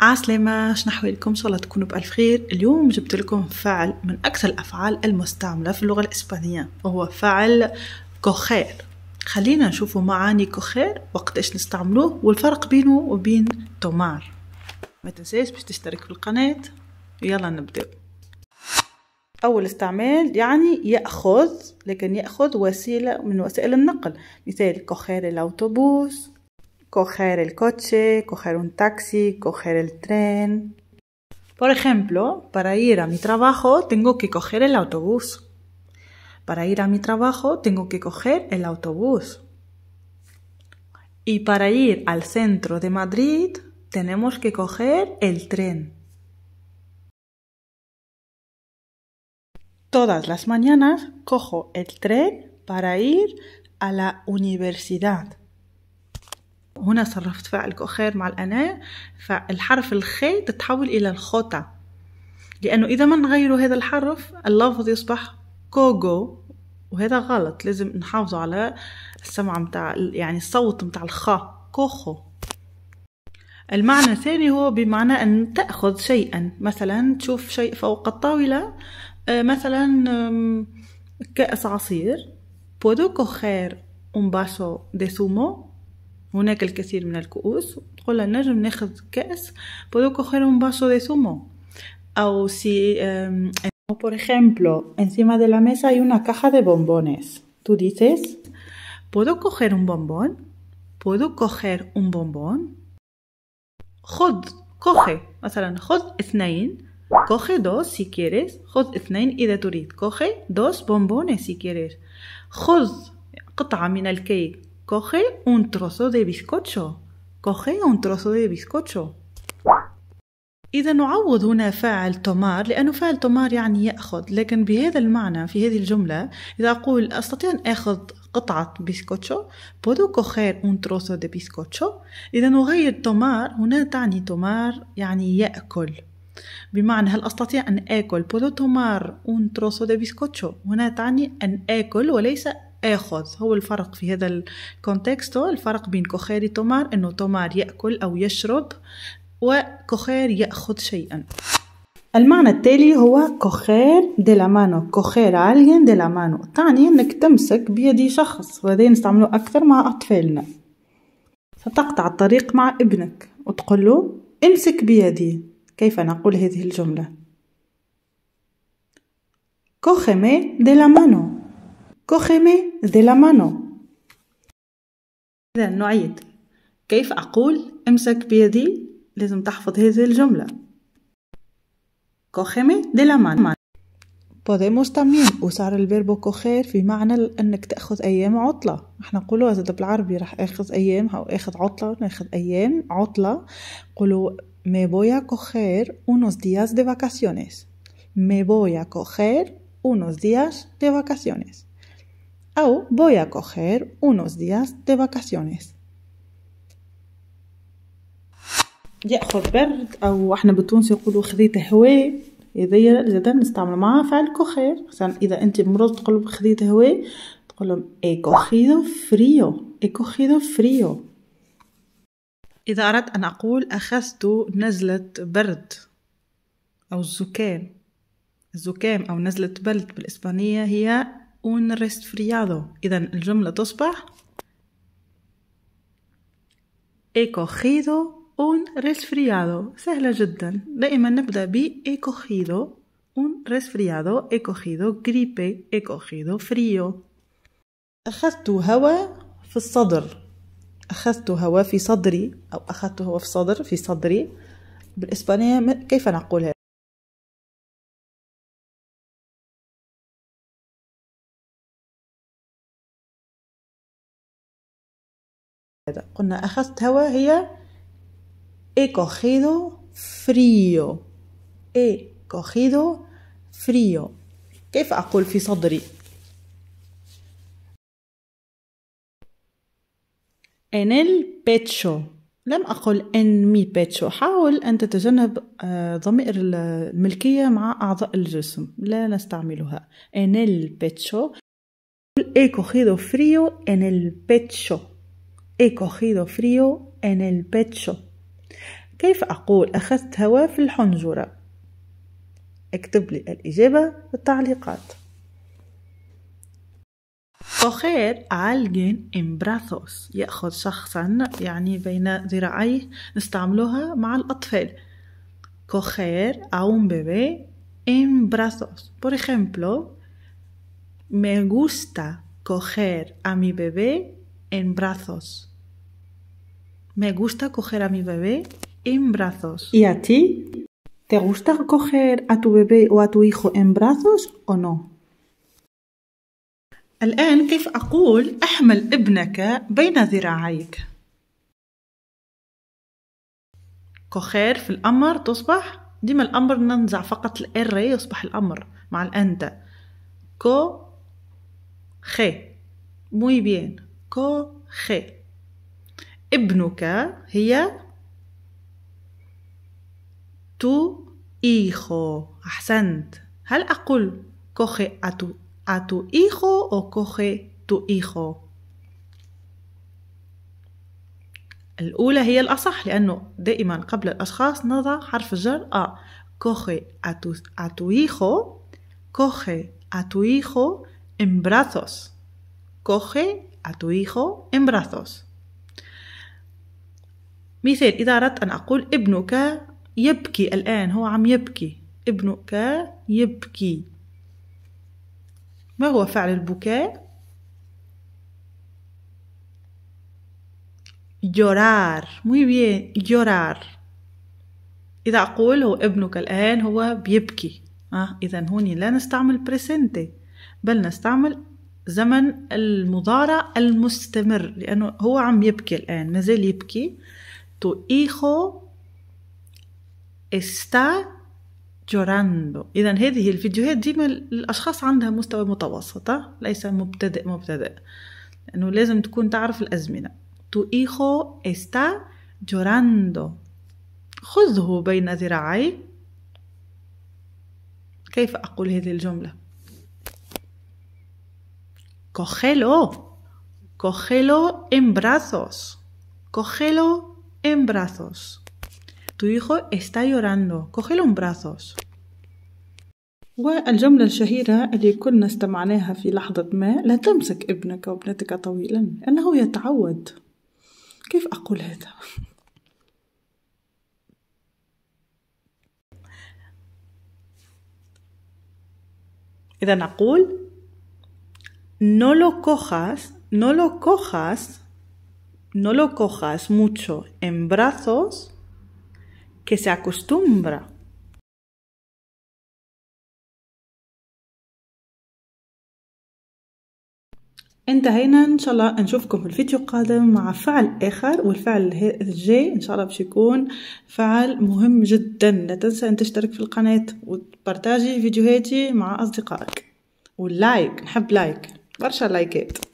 عسلامة شنو أحوالكم؟ ان شاء الله تكونوا بألف خير اليوم جبت لكم فعل من أكثر الأفعال المستعملة في اللغة الإسبانية وهو فعل كوخير خلينا نشوفوا معاني كوخير وقتاش نستعملوه والفرق بينه وبين تومار ما تنساش باش تشترك في القناة يلا نبدأ أول استعمال يعني يأخذ لكن يأخذ وسيلة من وسائل النقل مثال كوخير الأوتوبوس coger el coche, coger un taxi, coger el tren. Por ejemplo, para ir a mi trabajo tengo que coger el autobús. Para ir a mi trabajo tengo que coger el autobús. Y para ir al centro de Madrid tenemos que coger el tren. Todas las mañanas cojo el tren para ir a la universidad. هنا صرفت فعل كوخير مع الأنا فالحرف الخي تتحول إلى الخوتا لأنه إذا ما نغيروا هذا الحرف اللفظ يصبح كوغو وهذا غلط لازم نحافظ على السمعة متاع يعني الصوت متاع الخا كوخو المعنى الثاني هو بمعنى أن تأخذ شيئا مثلا تشوف شيء فوق الطاولة آه، مثلا كأس عصير بودو كوخير un vaso de zumo هناك الكثير puedo coger un vaso de zumo o si em, por ejemplo encima de la mesa hay una caja de bombones tú dices puedo coger un bombón puedo coger un bombón coge مثلا coge dos si quieres خذ اثنين إذا تريد coge dos bombones si quieres خذ من Coge un trozo de bizcocho. Coge un trozo de bizcocho. إذا نعوض هنا فاعل تمار لأنه فاعل تمار يعني يأخذ لكن بهذا المعنى في هذه الجملة إذا أقول أستطيع أن أخذ قطعة بيسكوتشو بودو كوخير un trozo de بيسكوتشو إذا نغير تمار هنا تعني تمار يعني يأكل بمعنى هل أستطيع أن آكل بودو tomar un trozo de بيسكوتشو هنا تعني أن آكل وليس آخذ هو الفرق في هذا الكونتكست الفرق بين كوخيري تومار أنه تومار يأكل أو يشرب وكوخير يأخذ شيئا المعنى التالي هو كوخير دي لامانو كوخير عالين دي لامانو تعني أنك تمسك بيد شخص وهذا نستعمله أكثر مع أطفالنا فتقطع الطريق مع ابنك وتقول له امسك بيدي كيف نقول هذه الجملة كوخيمي دي لامانو Cógeme de la mano. إذا نعيد كيف أقول امسك بيدي لازم تحفظ هذه الجملة Cógeme de la mano Podemos también usar el verbo coger في معنى انك تاخذ ايام عطله احنا نقولوا زاد بالعربي راح اخذ ايام او اخذ عطله ناخذ ايام عطله قولوا me voy a coger unos días de vacaciones me voy a coger unos días de vacaciones او voy a coger unos días de vacaciones ياخذ برد او احنا بالتونسي يقولوا خذيت هواء هذايا زادا نستعمل معاه فعل كوخير مثلا اذا انت مرض تقول خذيت هواء تقول لهم اي كوخيدو فريو اي كوخيدو فريو اذا اردت ان اقول اخذت نزله برد او الزكام الزكام او نزله برد بالاسبانيه هي un resfriado إذا الجملة تصبح he cogido un resfriado سهلة جدا دائما نبدأ ب he cogido un resfriado he cogido gripe he cogido frío أخذت هواء في الصدر أخذت هواء في صدري أو أخذت هواء في صدر في صدري بالإسبانية كيف نقولها هكذا قلنا أخذت هواء هي he cogido frío he cogido frío كيف أقول في صدري en el pecho لم أقل en mi pecho حاول أن تتجنب آه، ضمير الملكية مع أعضاء الجسم لا نستعملها en el pecho he cogido frío en el pecho he cogido frío en el pecho كيف أقول أخذت هواء في الحنجرة اكتب لي الإجابة في التعليقات. coger a alguien en brazos يأخذ شخصا يعني بين ذراعيه نستعملوها مع الأطفال coger a un bebé en brazos por ejemplo me gusta coger a mi bebé en brazos Me gusta coger a mi bebé en brazos. ¿Y a ti? ¿Te gusta coger a tu bebé o a tu hijo en brazos o no? الآن كيف أقول أحمل ابنك بين ذراعيك؟ كوخير في الأمر تصبح ديما الأمر ننزع فقط الإر يصبح الأمر مع الأنت كو خي موي بيان كو خي ابنك هي تو إيخو أحسنت هل أقول كوخي أتو أتو إيخو أو كوخي تو إيخو الأولى هي الأصح لأنه دائما قبل الأشخاص نضع حرف الجر أ كوخي أتو أتو إيخو كوخي أتو إيخو إمبراثوس كوخي أتو إيخو إمبراثوس مثال إذا أردت أن أقول ابنك يبكي الآن هو عم يبكي ابنك يبكي ما هو فعل البكاء؟ يورار مو بيان يورار إذا أقول هو ابنك الآن هو بيبكي آه إذا هوني لا نستعمل بريسنتي بل نستعمل زمن المضارع المستمر لأنه هو عم يبكي الآن مازال يبكي tu hijo está llorando إذا هذه الفيديوهات ديما الأشخاص عندها مستوى متوسط ليس مبتدئ مبتدئ لأنه لازم تكون تعرف الأزمنة tu hijo está llorando خذه بين ذراعي كيف أقول هذه الجملة cógelo cógelo en brazos cógelo en brazos. Tu hijo está llorando. Cógelo en brazos. والجملة الشهيرة اللي كنا استمعناها في لحظة ما لا تمسك ابنك وابنتك طويلا أنه يتعود كيف أقول هذا؟ إذا نقول no lo cojas no lo cojas no lo cojas mucho en brazos, que se acostumbra. انتهينا ان شاء الله نشوفكم في الفيديو القادم مع فعل اخر والفعل الجاي ان شاء الله باش يكون فعل مهم جدا لا تنسى ان تشترك في القناه وتبارتاجي فيديوهاتي مع اصدقائك واللايك نحب لايك برشا لايكات